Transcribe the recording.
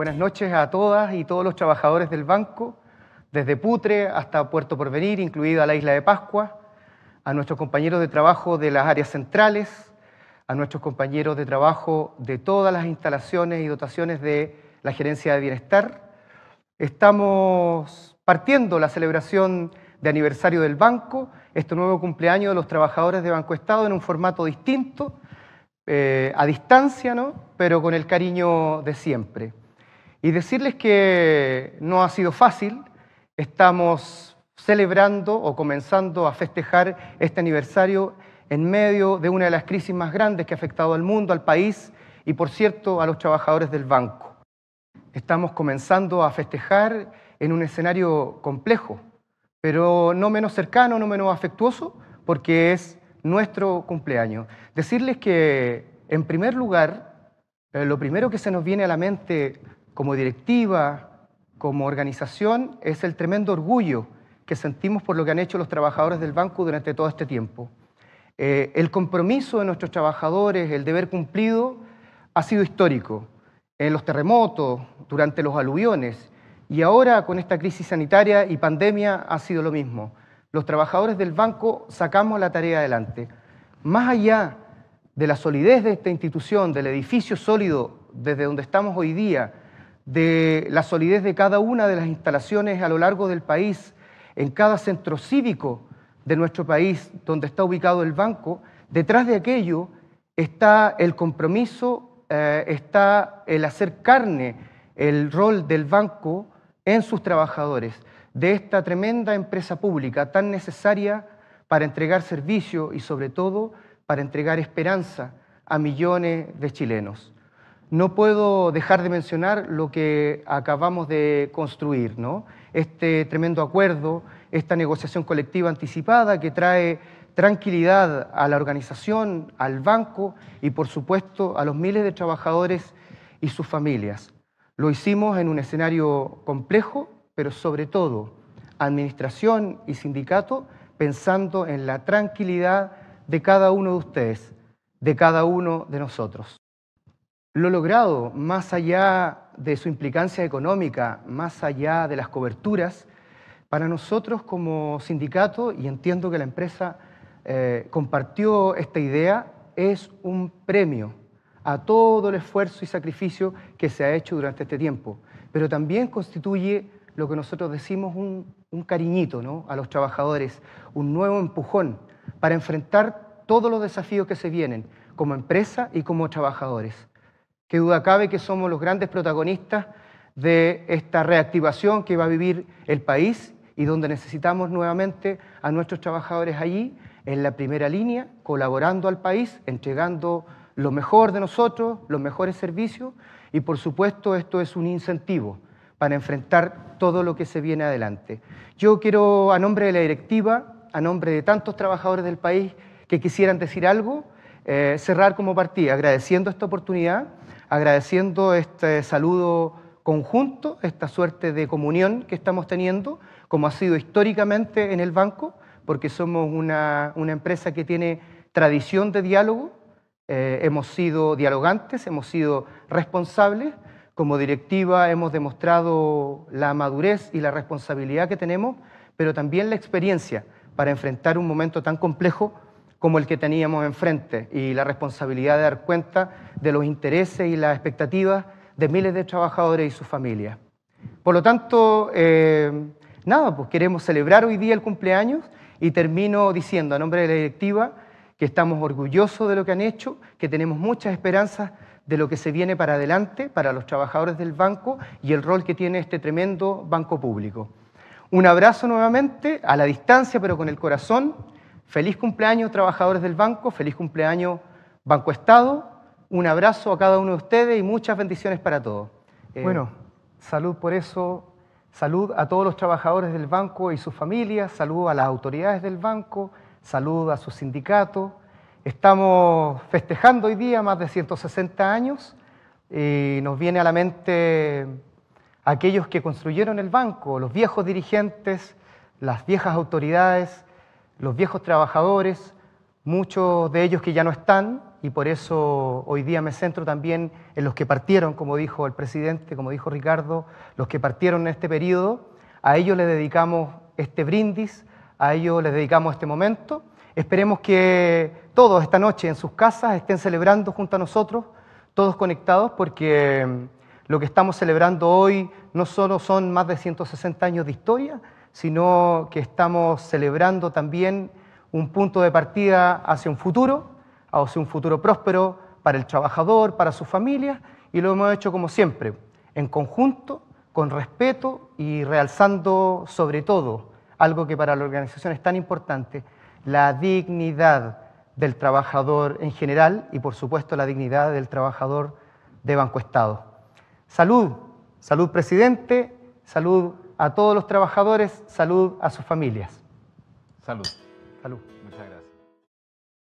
Buenas noches a todas y todos los trabajadores del banco, desde Putre hasta Puerto Porvenir, incluida la isla de Pascua, a nuestros compañeros de trabajo de las áreas centrales, a nuestros compañeros de trabajo de todas las instalaciones y dotaciones de la Gerencia de Bienestar. Estamos partiendo la celebración de aniversario del banco, este nuevo cumpleaños de los trabajadores de Banco Estado en un formato distinto, eh, a distancia, ¿no? pero con el cariño de siempre y decirles que no ha sido fácil. Estamos celebrando o comenzando a festejar este aniversario en medio de una de las crisis más grandes que ha afectado al mundo, al país y, por cierto, a los trabajadores del banco. Estamos comenzando a festejar en un escenario complejo, pero no menos cercano, no menos afectuoso, porque es nuestro cumpleaños. Decirles que, en primer lugar, eh, lo primero que se nos viene a la mente como directiva, como organización, es el tremendo orgullo que sentimos por lo que han hecho los trabajadores del banco durante todo este tiempo. Eh, el compromiso de nuestros trabajadores, el deber cumplido, ha sido histórico. En los terremotos, durante los aluviones y ahora con esta crisis sanitaria y pandemia ha sido lo mismo. Los trabajadores del banco sacamos la tarea adelante. Más allá de la solidez de esta institución, del edificio sólido desde donde estamos hoy día, de la solidez de cada una de las instalaciones a lo largo del país, en cada centro cívico de nuestro país donde está ubicado el banco, detrás de aquello está el compromiso, eh, está el hacer carne el rol del banco en sus trabajadores, de esta tremenda empresa pública tan necesaria para entregar servicio y sobre todo para entregar esperanza a millones de chilenos no puedo dejar de mencionar lo que acabamos de construir, ¿no? este tremendo acuerdo, esta negociación colectiva anticipada que trae tranquilidad a la organización, al banco y por supuesto a los miles de trabajadores y sus familias. Lo hicimos en un escenario complejo, pero sobre todo administración y sindicato pensando en la tranquilidad de cada uno de ustedes, de cada uno de nosotros lo logrado, más allá de su implicancia económica, más allá de las coberturas, para nosotros como sindicato, y entiendo que la empresa eh, compartió esta idea, es un premio a todo el esfuerzo y sacrificio que se ha hecho durante este tiempo, pero también constituye lo que nosotros decimos un, un cariñito ¿no? a los trabajadores, un nuevo empujón para enfrentar todos los desafíos que se vienen como empresa y como trabajadores. Que duda cabe que somos los grandes protagonistas de esta reactivación que va a vivir el país y donde necesitamos nuevamente a nuestros trabajadores allí, en la primera línea, colaborando al país, entregando lo mejor de nosotros, los mejores servicios y por supuesto esto es un incentivo para enfrentar todo lo que se viene adelante. Yo quiero, a nombre de la directiva, a nombre de tantos trabajadores del país que quisieran decir algo, eh, cerrar como partida agradeciendo esta oportunidad, agradeciendo este saludo conjunto, esta suerte de comunión que estamos teniendo, como ha sido históricamente en el banco, porque somos una, empresa que tiene tradición de diálogo, eh, hemos sido dialogantes, hemos sido responsables, como directiva hemos demostrado la madurez y la responsabilidad que tenemos, pero también la experiencia para enfrentar un momento tan complejo como el que teníamos enfrente y la responsabilidad de dar cuenta de los intereses y las expectativas de miles de trabajadores y sus familias. Por lo tanto, eh, nada, pues queremos celebrar hoy día el cumpleaños y termino diciendo a nombre de la directiva que estamos orgullosos de lo que han hecho, que tenemos muchas esperanzas de lo que se viene para adelante para los trabajadores del banco y el rol que tiene este tremendo banco público. Un abrazo nuevamente, a la distancia pero con el corazón Feliz cumpleaños, trabajadores del banco, feliz cumpleaños, Banco Estado. Un abrazo a cada uno de ustedes y muchas bendiciones para todos. Eh, bueno, salud por eso, salud a todos los trabajadores del banco y sus familias, salud a las autoridades del banco, salud a su sindicato. Estamos festejando hoy día más de 160 años y nos viene a la mente aquellos que construyeron el banco, los viejos dirigentes, las viejas autoridades los viejos trabajadores, muchos de ellos que ya no están, y por eso hoy día me centro también en los que partieron, como dijo el presidente, como dijo Ricardo, los que partieron en este periodo. A ellos les dedicamos este brindis, a ellos les dedicamos este momento. Esperemos que todos esta noche en sus casas estén celebrando junto a nosotros, todos conectados, porque mm, lo que estamos celebrando hoy no solo son más de 160 años de historia, sino que estamos celebrando también un punto de partida hacia un futuro, hacia un futuro próspero para el trabajador, para su familia, y lo hemos hecho como siempre, en conjunto, con respeto y realzando sobre todo algo que para la organización es tan importante, la dignidad del trabajador en general y por supuesto la dignidad del trabajador de Banco Estado. Salud, salud presidente, salud a todos los trabajadores, salud a sus familias. Salud. Salud. Muchas gracias.